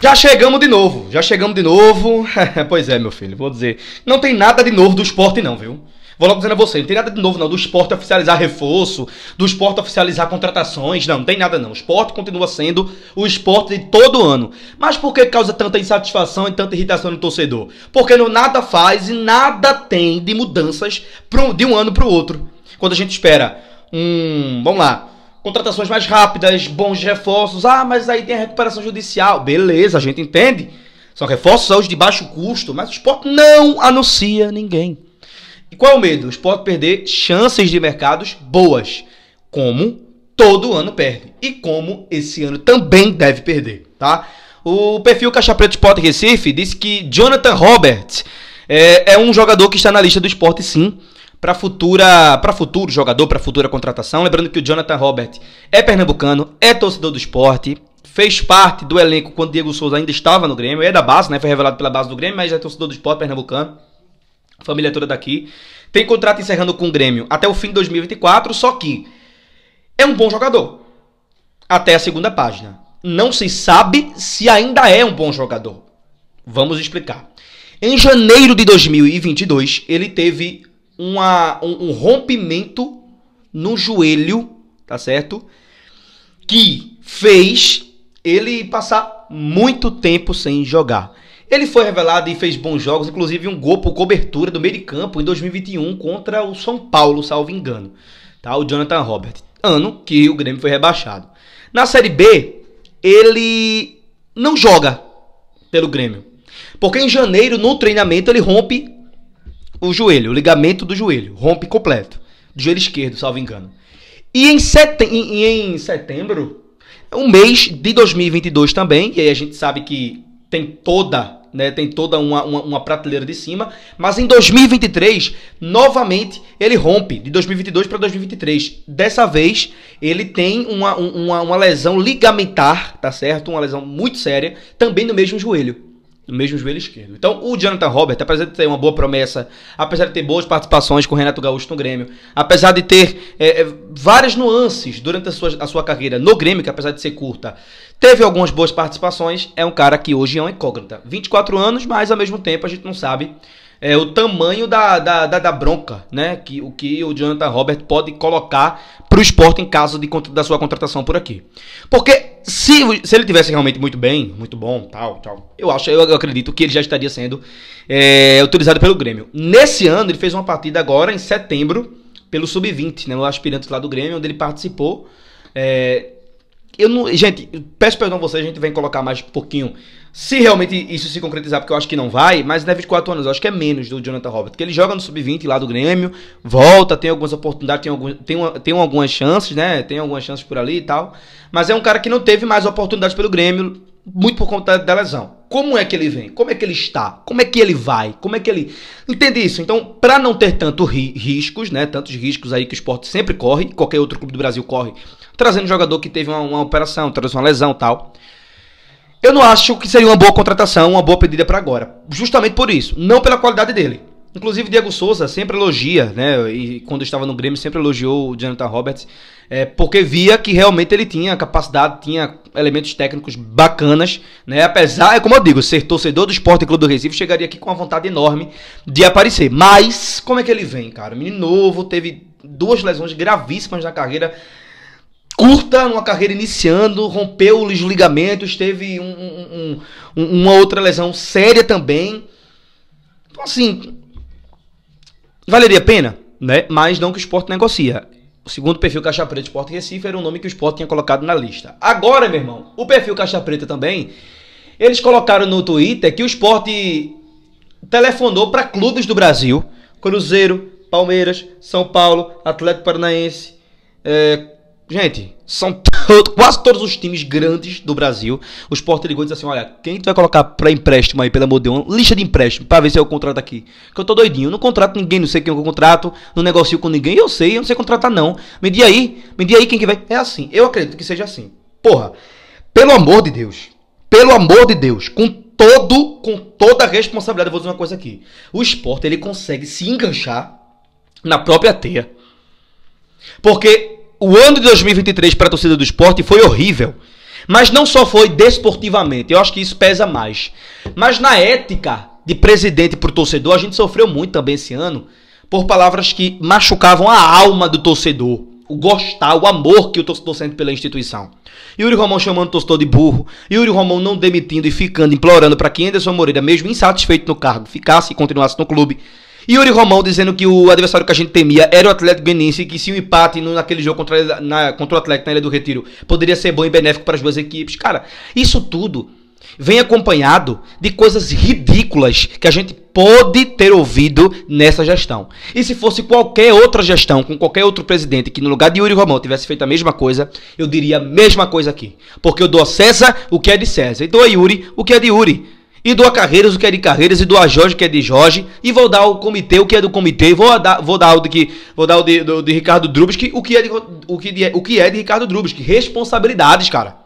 Já chegamos de novo, já chegamos de novo. pois é, meu filho, vou dizer. Não tem nada de novo do esporte, não, viu? Vou logo dizendo a você, não tem nada de novo, não. Do esporte oficializar reforço, do esporte oficializar contratações, não, não tem nada, não. O esporte continua sendo o esporte de todo ano. Mas por que causa tanta insatisfação e tanta irritação no torcedor? Porque não nada faz e nada tem de mudanças de um ano para o outro. Quando a gente espera um. Vamos lá contratações mais rápidas, bons reforços. Ah, mas aí tem a recuperação judicial. Beleza, a gente entende. São reforços hoje de baixo custo, mas o esporte não anuncia ninguém. E qual é o medo? O esporte perder chances de mercados boas, como todo ano perde e como esse ano também deve perder, tá? O perfil Caixa Preto Sport Recife disse que Jonathan Roberts é, é um jogador que está na lista do esporte sim, para futura, para futuro jogador, para futura contratação. Lembrando que o Jonathan Robert é pernambucano, é torcedor do esporte, fez parte do elenco quando Diego Souza ainda estava no Grêmio, é da base, né? Foi revelado pela base do Grêmio, mas é torcedor do esporte pernambucano. Família é toda daqui. Tem contrato encerrando com o Grêmio até o fim de 2024, só que é um bom jogador. Até a segunda página. Não se sabe se ainda é um bom jogador. Vamos explicar. Em janeiro de 2022, ele teve uma, um, um rompimento no joelho, tá certo? Que fez ele passar muito tempo sem jogar. Ele foi revelado e fez bons jogos, inclusive um gol por cobertura do meio de campo em 2021 contra o São Paulo, salvo engano. Tá? O Jonathan Robert. Ano que o Grêmio foi rebaixado. Na Série B, ele não joga pelo Grêmio. Porque em janeiro, no treinamento, ele rompe o joelho, o ligamento do joelho, rompe completo. Do joelho esquerdo, salvo engano. E em, setem e em setembro, um mês de 2022 também, e aí a gente sabe que tem toda, né, tem toda uma, uma, uma prateleira de cima, mas em 2023, novamente, ele rompe, de 2022 para 2023. Dessa vez, ele tem uma, uma, uma lesão ligamentar, tá certo? Uma lesão muito séria, também no mesmo joelho no mesmo joelho esquerdo. Então, o Jonathan Robert, apesar de ter uma boa promessa, apesar de ter boas participações com o Renato Gaúcho no Grêmio, apesar de ter é, é várias nuances durante a sua, a sua carreira no Grêmio, que apesar de ser curta, teve algumas boas participações, é um cara que hoje é uma incógnita. 24 anos, mas ao mesmo tempo a gente não sabe é, o tamanho da, da, da, da, bronca, né? Que, o que o Jonathan Robert pode colocar para o esporte em caso de, da sua contratação por aqui. Porque se, se ele tivesse realmente muito bem, muito bom, tal, tal, eu acho, eu, eu acredito que ele já estaria sendo é, utilizado pelo Grêmio. Nesse ano, ele fez uma partida agora, em setembro, pelo Sub-20, né? O aspirante lá do Grêmio, onde ele participou. É, eu não, gente, peço perdão a vocês, a gente vem colocar mais um pouquinho. Se realmente isso se concretizar, porque eu acho que não vai, mas deve é de quatro anos, eu acho que é menos do Jonathan Robert. Porque ele joga no sub-20 lá do Grêmio, volta, tem algumas oportunidades, tem, algum, tem, uma, tem algumas chances, né? Tem algumas chances por ali e tal. Mas é um cara que não teve mais oportunidades pelo Grêmio, muito por conta da lesão. Como é que ele vem? Como é que ele está? Como é que ele vai? Como é que ele. Entende isso? Então, para não ter tanto ri riscos, né? Tantos riscos aí que o esporte sempre corre, qualquer outro clube do Brasil corre, trazendo um jogador que teve uma, uma operação, traz uma lesão tal. Eu não acho que seria uma boa contratação, uma boa pedida para agora. Justamente por isso. Não pela qualidade dele. Inclusive, Diego Souza sempre elogia, né? E quando estava no Grêmio, sempre elogiou o Jonathan Roberts, é, porque via que realmente ele tinha capacidade, tinha elementos técnicos bacanas, né? Apesar, é como eu digo, ser torcedor do Esporte Clube do Recife, chegaria aqui com uma vontade enorme de aparecer. Mas, como é que ele vem, cara? Menino novo, teve duas lesões gravíssimas na carreira curta, numa carreira iniciando, rompeu os ligamentos, teve um, um, um, uma outra lesão séria também. Então, assim, Valeria a pena, né? Mas não que o esporte negocia. O segundo perfil Caixa Preta Esporte Recife era o nome que o esporte tinha colocado na lista. Agora, meu irmão, o perfil Caixa Preta também, eles colocaram no Twitter que o esporte telefonou para clubes do Brasil: Cruzeiro, Palmeiras, São Paulo, Atlético Paranaense, é, Gente, são todo, quase todos os times grandes do Brasil. O Sport ligou e disse assim: olha, quem tu vai colocar pra empréstimo aí, pelo amor de Deus? Lista de empréstimo, pra ver se eu contrato aqui. Que eu tô doidinho, eu não contrato ninguém, não sei quem eu contrato, não negocio com ninguém, eu sei, eu não sei contratar não. Me diga aí, me diga aí quem que vai. É assim, eu acredito que seja assim. Porra, pelo amor de Deus, pelo amor de Deus, com todo, com toda a responsabilidade, eu vou dizer uma coisa aqui. O Sport, ele consegue se enganchar na própria teia. Porque o ano de 2023 para a torcida do esporte foi horrível. Mas não só foi desportivamente, eu acho que isso pesa mais. Mas na ética de presidente para o torcedor, a gente sofreu muito também esse ano por palavras que machucavam a alma do torcedor. O gostar, o amor que o torcedor sente pela instituição. Yuri Romão chamando o torcedor de burro. Yuri Romão não demitindo e ficando, implorando para que Anderson Moreira, mesmo insatisfeito no cargo, ficasse e continuasse no clube. Yuri Romão dizendo que o adversário que a gente temia era o Atlético Goianiense que se o um empate naquele jogo contra, na, contra o Atlético na Ilha do Retiro poderia ser bom e benéfico para as duas equipes. Cara, isso tudo vem acompanhado de coisas ridículas que a gente pode ter ouvido nessa gestão. E se fosse qualquer outra gestão, com qualquer outro presidente que no lugar de Yuri Romão tivesse feito a mesma coisa, eu diria a mesma coisa aqui. Porque eu dou a César o que é de César e dou a Yuri o que é de Yuri e dou a Carreiras o que é de Carreiras, e dou a Jorge o que é de Jorge, e vou dar o comitê o que é do comitê, vou dar, vou dar o de, que, vou dar o de, do, de Ricardo Drubsky o que, é de, o, que de, o que é de Ricardo Drubsky. Responsabilidades, cara.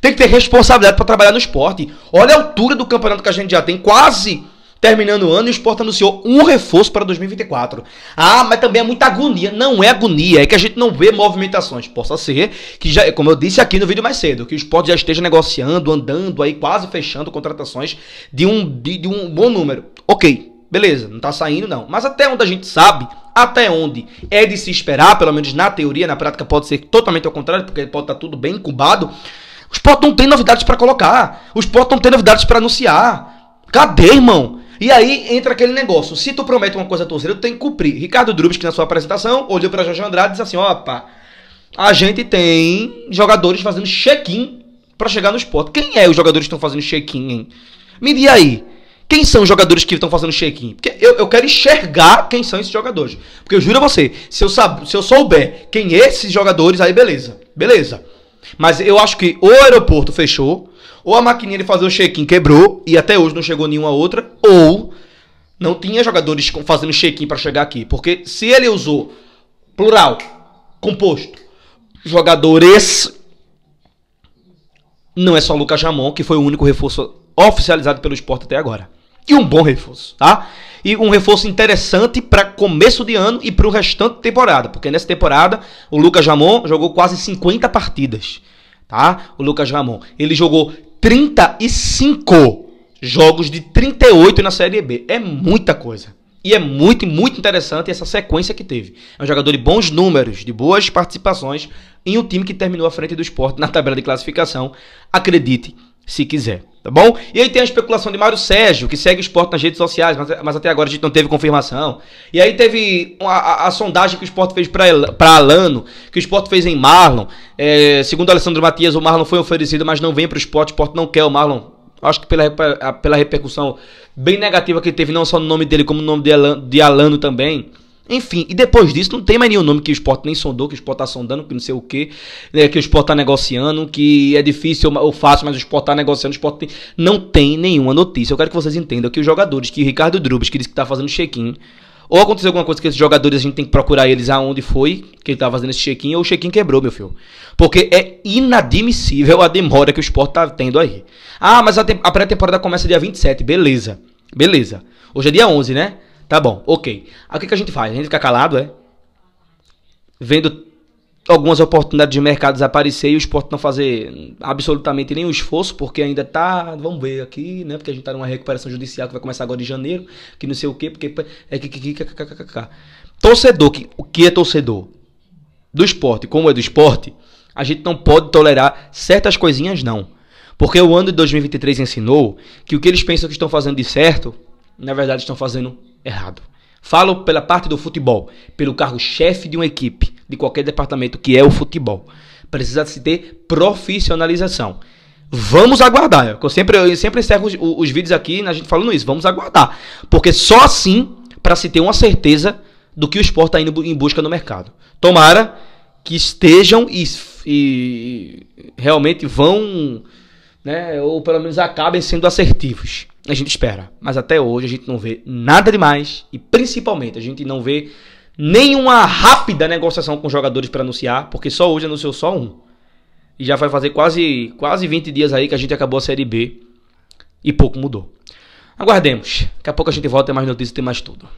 Tem que ter responsabilidade para trabalhar no esporte. Olha a altura do campeonato que a gente já tem, quase Terminando o ano, o Sport anunciou um reforço para 2024. Ah, mas também é muita agonia. Não é agonia, é que a gente não vê movimentações. Possa ser que, já, como eu disse aqui no vídeo mais cedo, que o Sport já esteja negociando, andando aí, quase fechando contratações de um, de, de um bom número. Ok, beleza, não está saindo não. Mas até onde a gente sabe, até onde é de se esperar, pelo menos na teoria, na prática pode ser totalmente ao contrário, porque pode estar tá tudo bem incubado. O Sport não tem novidades para colocar. O Sport não tem novidades para anunciar. Cadê, irmão? E aí entra aquele negócio. Se tu promete uma coisa a tu tem que cumprir. Ricardo Drubes, que na sua apresentação, olhou para Jorge Andrade e disse assim: opa, a gente tem jogadores fazendo check-in para chegar no esporte. Quem é os jogadores que estão fazendo check-in, hein? Me diga aí. Quem são os jogadores que estão fazendo check-in? Porque eu, eu quero enxergar quem são esses jogadores. Porque eu juro a você, se eu, sab... se eu souber quem é esses jogadores, aí beleza. Beleza. Mas eu acho que o aeroporto fechou, ou a maquininha de fazer o check-in quebrou e até hoje não chegou nenhuma outra, ou não tinha jogadores fazendo check-in para chegar aqui. Porque se ele usou plural, composto, jogadores, não é só o Lucas Jamon, que foi o único reforço oficializado pelo esporte até agora. E um bom reforço, tá? E um reforço interessante para começo de ano e para o restante da temporada. Porque nessa temporada, o Lucas Jamon jogou quase 50 partidas tá? O Lucas Ramon. Ele jogou 35 jogos de 38 na Série B. É muita coisa. E é muito, muito interessante essa sequência que teve. É um jogador de bons números, de boas participações em um time que terminou à frente do esporte na tabela de classificação. Acredite, se quiser. Tá bom? E aí tem a especulação de Mário Sérgio, que segue o esporte nas redes sociais, mas, mas até agora a gente não teve confirmação. E aí teve a, a, a sondagem que o esporte fez para Alano, que o esporte fez em Marlon. É, segundo Alessandro Matias, o Marlon foi oferecido, mas não vem para o esporte. O esporte não quer o Marlon. Acho que pela, pela repercussão bem negativa que teve, não só no nome dele, como no nome de Alano, de Alano também. Enfim, e depois disso não tem mais nenhum nome que o esporte nem sondou, que o esporte tá sondando, que não sei o quê, né, que o esporte tá negociando, que é difícil ou fácil, mas o esporte tá negociando, o esporte tem... não tem nenhuma notícia. Eu quero que vocês entendam que os jogadores, que Ricardo Drubes, que disse que tá fazendo check-in, ou aconteceu alguma coisa que esses jogadores a gente tem que procurar eles aonde foi que ele tá fazendo esse check-in, ou o check-in quebrou, meu filho. Porque é inadmissível a demora que o esporte tá tendo aí. Ah, mas a, a pré-temporada começa dia 27, beleza. Beleza. Hoje é dia 11, né? Tá bom, ok. Aí o que, que a gente faz? A gente fica calado, é? Vendo algumas oportunidades de mercados aparecer e o esporte não fazer absolutamente nenhum esforço, porque ainda tá, vamos ver aqui, né? Porque a gente tá numa recuperação judicial que vai começar agora em janeiro, que não sei o quê, porque é que, que, torcedor, que, o que é torcedor do esporte, como é do esporte, a gente não pode tolerar certas coisinhas não. Porque o ano de 2023 ensinou que o que eles pensam que estão fazendo de certo, na verdade estão fazendo errado. Falo pela parte do futebol, pelo cargo-chefe de uma equipe, de qualquer departamento que é o futebol. Precisa se ter profissionalização. Vamos aguardar. É eu sempre, eu sempre encerro os, os vídeos aqui né, a gente falando isso. Vamos aguardar. Porque só assim, para se ter uma certeza do que o esporte está indo em busca no mercado. Tomara que estejam e, e realmente vão, né, ou pelo menos acabem sendo assertivos a gente espera. Mas até hoje a gente não vê nada demais e principalmente a gente não vê nenhuma rápida negociação com jogadores para anunciar, porque só hoje anunciou só um. E já vai fazer quase, quase 20 dias aí que a gente acabou a Série B e pouco mudou. Aguardemos. Daqui a pouco a gente volta, tem mais notícias, tem mais tudo.